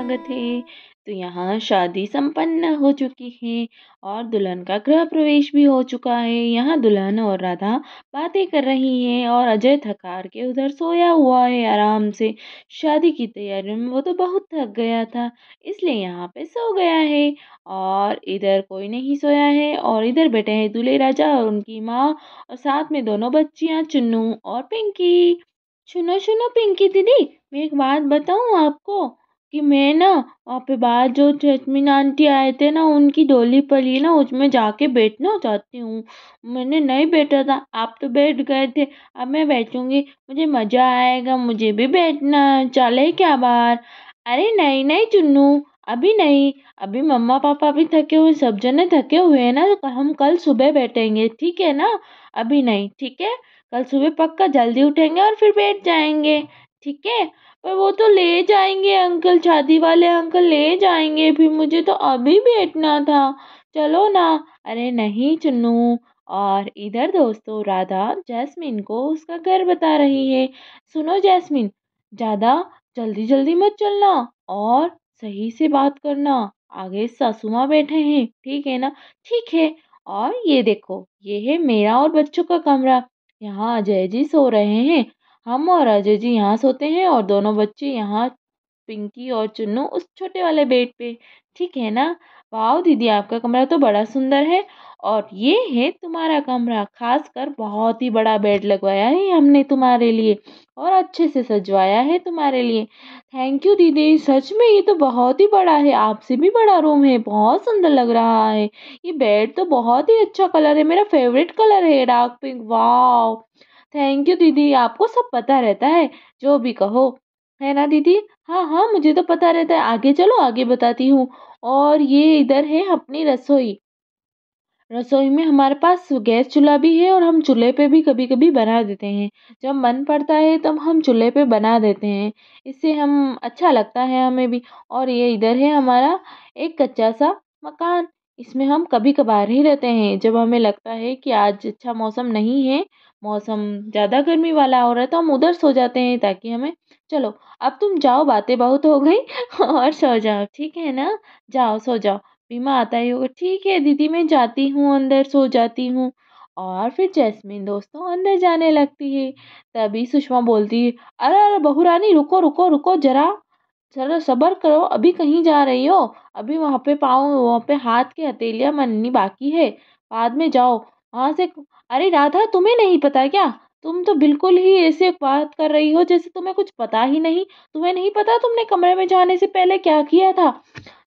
स्वागत है तो यहाँ शादी संपन्न हो चुकी है और दुल्हन का गृह प्रवेश भी हो चुका है यहाँ दुल्हन और राधा बातें कर रही हैं और अजय थकार के उधर सोया हुआ है आराम से शादी की तैयारी में वो तो बहुत थक गया था इसलिए यहाँ पे सो गया है और इधर कोई नहीं सोया है और इधर बैठे हैं दूल्हे राजा और उनकी माँ और साथ में दोनों बच्चियाँ चुन्नू और पिंकी सुनो सुनो पिंकी दीदी मैं एक बात बताऊँ आपको कि मैं ना वहाँ पे बाहर जो जैसमिन आंटी आए थे ना उनकी डोली पड़ी ना उसमें जाके बैठना चाहती हूँ मैंने नहीं बैठा था आप तो बैठ गए थे अब मैं बैठूँगी मुझे मज़ा आएगा मुझे भी बैठना है चले क्या बाहर अरे नहीं नहीं चुन्नू अभी नहीं अभी मम्मा पापा भी थके हुए सब जने थके हुए हैं ना तो हम कल सुबह बैठेंगे ठीक है ना अभी नहीं ठीक है कल सुबह पक्का जल्दी उठेंगे और फिर बैठ जाएंगे ठीक है पर वो तो ले जाएंगे अंकल शादी वाले अंकल ले जाएंगे फिर मुझे तो अभी बैठना था चलो ना अरे नहीं चुन्नू और इधर दोस्तों राधा जैस्मिन को उसका घर बता रही है सुनो जैस्मिन ज़्यादा जल्दी जल्दी मत चलना और सही से बात करना आगे सासुमा बैठे हैं ठीक है ना ठीक है और ये देखो ये है मेरा और बच्चों का कमरा यहाँ अजय जी सो रहे हैं हम और अजय जी यहाँ सोते हैं और दोनों बच्चे यहाँ पिंकी और चुन्नू उस छोटे वाले बेड पे ठीक है ना वाओ दीदी आपका कमरा तो बड़ा सुंदर है और ये है तुम्हारा कमरा खास कर बहुत ही बड़ा बेड लगवाया है हमने तुम्हारे लिए और अच्छे से सजवाया है तुम्हारे लिए थैंक यू दीदी सच में ये तो बहुत ही बड़ा है आपसे भी बड़ा रूम है बहुत सुंदर लग रहा है ये बेड तो बहुत ही अच्छा कलर है मेरा फेवरेट कलर है dark pink wow thank you दीदी आपको सब पता रहता है जो भी कहो है ना दीदी हाँ हाँ मुझे तो पता रहता है आगे चलो आगे बताती हूँ और ये इधर है अपनी रसोई रसोई में हमारे पास गैस चूल्हा भी है और हम चूल्हे पे भी कभी कभी बना देते हैं जब मन पड़ता है तब तो हम चूल्हे पे बना देते हैं इससे हम अच्छा लगता है हमें भी और ये इधर है हमारा एक कच्चा सा मकान इसमें हम कभी कभार ही रहते हैं जब हमें लगता है कि आज अच्छा मौसम नहीं है मौसम ज़्यादा गर्मी वाला हो रहा है तो हम उधर सो जाते हैं ताकि हमें चलो अब तुम जाओ बातें बहुत हो गई और सो जाओ ठीक है ना जाओ सो जाओ बीमा आता ही होगा ठीक है दीदी मैं जाती हूँ अंदर सो जाती हूँ और फिर जैस्मिन दोस्तों अंदर जाने लगती है तभी सुषमा बोलती है अरे अरे बहू रानी रुको रुको रुको जरा ज़रा सब्र करो अभी कहीं जा रही हो अभी वहाँ पे पाओ वहाँ पे हाथ की हथेलियाँ मननी बाकी है बाद में जाओ वहाँ से अरे राधा तुम्हें नहीं पता क्या तुम तो बिल्कुल ही ऐसे बात कर रही हो जैसे तुम्हें कुछ पता ही नहीं तुम्हें नहीं पता तुमने कमरे में जाने से पहले क्या किया था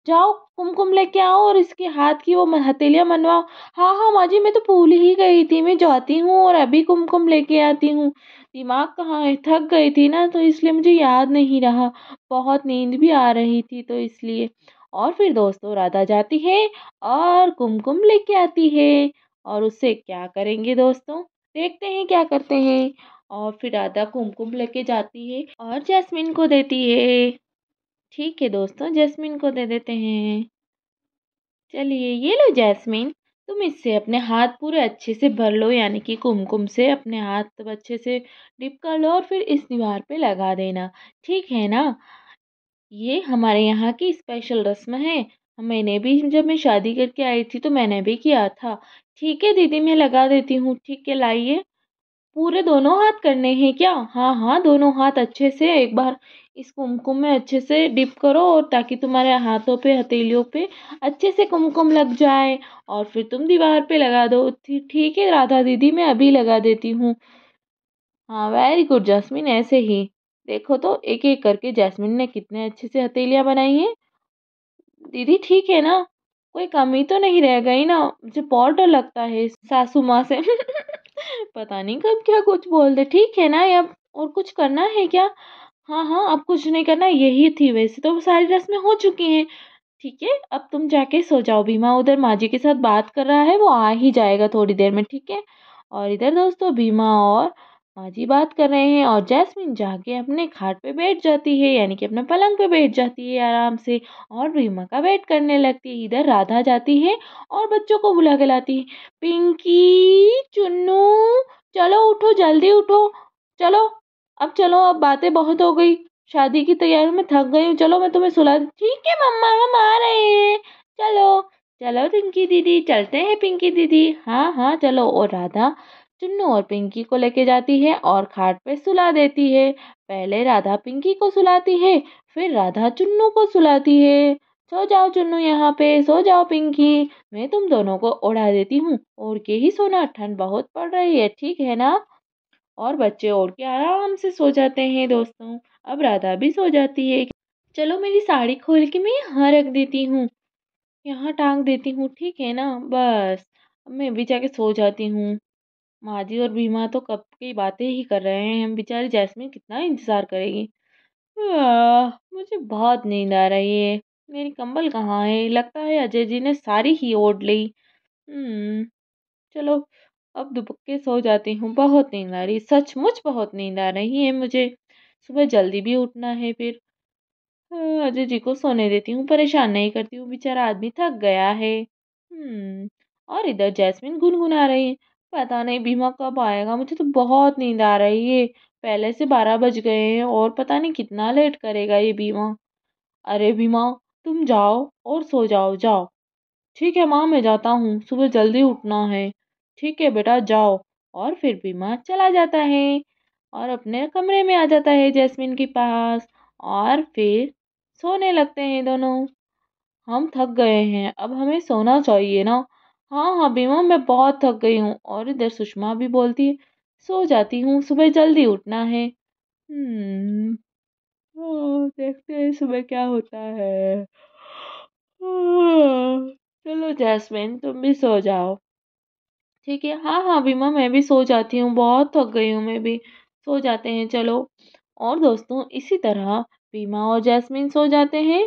जाओ कुमकुम लेके आओ और इसके हाथ की वो हथेलियाँ मनवाओ हाँ हाँ माँ जी मैं तो भूल ही गई थी मैं जाती हूँ और अभी कुमकुम लेके आती हूँ दिमाग कहाँ है थक गई थी ना तो इसलिए मुझे याद नहीं रहा बहुत नींद भी आ रही थी तो इसलिए और फिर दोस्तों राधा जाती है और कुमकुम लेके आती है और उससे क्या करेंगे दोस्तों देखते हैं क्या करते हैं और फिर राधा कुमकुम लेके जाती है और जैस्मिन को देती है ठीक है दोस्तों जैस्मिन को दे देते हैं चलिए ये लो जैस्मिन तुम इससे अपने हाथ पूरे अच्छे से भर लो यानी कि कुमकुम से अपने हाथ तो अच्छे से डिप कर लो और फिर इस दीवार पे लगा देना ठीक है ना ये हमारे यहाँ की स्पेशल रस्म है मैंने भी जब मैं शादी करके आई थी तो मैंने भी किया था ठीक है दीदी मैं लगा देती हूँ ठीक है लाइए पूरे दोनों हाथ करने हैं क्या हाँ हाँ दोनों हाथ अच्छे से एक बार इस कुमकुम में अच्छे से डिप करो और ताकि तुम्हारे हाथों पे हथेलियों पे अच्छे से कुमकुम लग जाए और फिर तुम दीवार पे लगा दो ठीक है राधा दीदी मैं अभी लगा देती हूँ हाँ वेरी गुड जैस्मिन ऐसे ही देखो तो एक एक करके जैस्मिन ने कितने अच्छे से हथेलियाँ बनाई हैं दीदी ठीक है ना कोई कमी तो नहीं रह गई ना मुझे बहुत डर लगता है सासू माँ से पता नहीं कब क्या कुछ बोल दे ठीक है ना अब और कुछ करना है क्या हाँ हाँ अब कुछ नहीं करना यही थी वैसे तो सारी रस्में हो चुकी हैं ठीक है अब तुम जाके सो जाओ भीमा उधर माँ जी के साथ बात कर रहा है वो आ ही जाएगा थोड़ी देर में ठीक है और इधर दोस्तों भीमा और माजी बात कर रहे हैं और जैस्मिन जाके अपने खाट पे बैठ जाती है यानी कि अपने पलंग पे बैठ जाती है आराम से और रीमा का वेट करने लगती है इधर राधा जाती है और बच्चों को बुला के लाती है पिंकी चुन्नू चलो उठो जल्दी उठो चलो अब चलो अब बातें बहुत हो गई शादी की तैयारी में थक गई हूँ चलो मैं तुम्हें सुला ठीक है मम्मा हम आ रहे हैं चलो चलो पिंकी दीदी चलते हैं पिंकी दीदी हाँ हाँ चलो और राधा चुन्नू और पिंकी को लेके जाती है और खाट पे सुला देती है पहले राधा पिंकी को सुलाती है फिर राधा चुन्नू को सुलाती है सो जाओ चुन्नू यहाँ पे सो जाओ पिंकी मैं तुम दोनों को ओढ़ा देती हूँ ओढ़ के ही सोना ठंड बहुत पड़ रही है ठीक है ना और बच्चे ओढ़ के आराम से सो जाते हैं दोस्तों अब राधा भी सो जाती है चलो मेरी साड़ी खोल के मैं यहाँ रख देती हूँ यहाँ टांग देती हूँ ठीक है ना बस अब मैं भी जाके सो जाती हूँ माजी और भीमा तो कब की बातें ही कर रहे हैं हम बेचारे जैसमिन कितना इंतज़ार करेगी मुझे बहुत नींद आ रही है मेरी कंबल कहाँ है लगता है अजय जी ने सारी ही ओढ़ ली हम्म, चलो अब दुपक्के सो जाती हूँ बहुत नींद आ रही सचमुच बहुत नींद आ रही है मुझे सुबह जल्दी भी उठना है फिर हाँ, अजय जी को सोने देती हूँ परेशान नहीं करती हूँ बेचारा आदमी थक गया है हम्म, और इधर जैस्मिन गुनगुना रही है पता नहीं बीमा कब आएगा मुझे तो बहुत नींद आ रही है पहले से बारह बज गए हैं और पता नहीं कितना लेट करेगा ये बीमा अरे बीमा तुम जाओ और सो जाओ जाओ ठीक है माँ मैं जाता हूँ सुबह जल्दी उठना है ठीक है बेटा जाओ और फिर बीमा चला जाता है और अपने कमरे में आ जाता है जैस्मिन के पास और फिर सोने लगते हैं दोनों हम थक गए हैं अब हमें सोना चाहिए ना हाँ हाँ बीमा मैं बहुत थक गई हूँ और इधर सुषमा भी बोलती है सो जाती हूँ सुबह जल्दी उठना है हम्म, ओ, देखते हैं सुबह क्या होता है ओ, चलो जैस्मिन तुम भी सो जाओ ठीक है हाँ हाँ बीमा मैं भी सो जाती हूँ बहुत थक गई हूँ मैं भी सो जाते हैं चलो और दोस्तों इसी तरह बीमा और जैस्मिन सो जाते हैं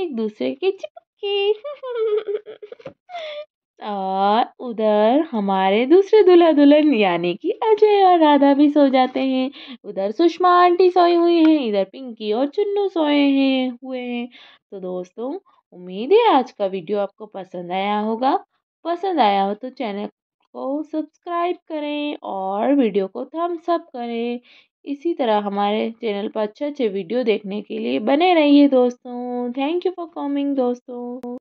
एक दूसरे के चिप की और उधर हमारे दूसरे दूल्हा दुल्हन यानी कि अजय और राधा भी सो जाते हैं उधर सुषमा आंटी सोई हुई हैं इधर पिंकी और चुन्नू सोए हैं हुए हैं तो दोस्तों उम्मीद है आज का वीडियो आपको पसंद आया होगा पसंद आया हो तो चैनल को सब्सक्राइब करें और वीडियो को थम्स अप करें इसी तरह हमारे चैनल पर अच्छे अच्छे वीडियो देखने के लिए बने रहिए दोस्तों थैंक यू फॉर कॉमिंग दोस्तों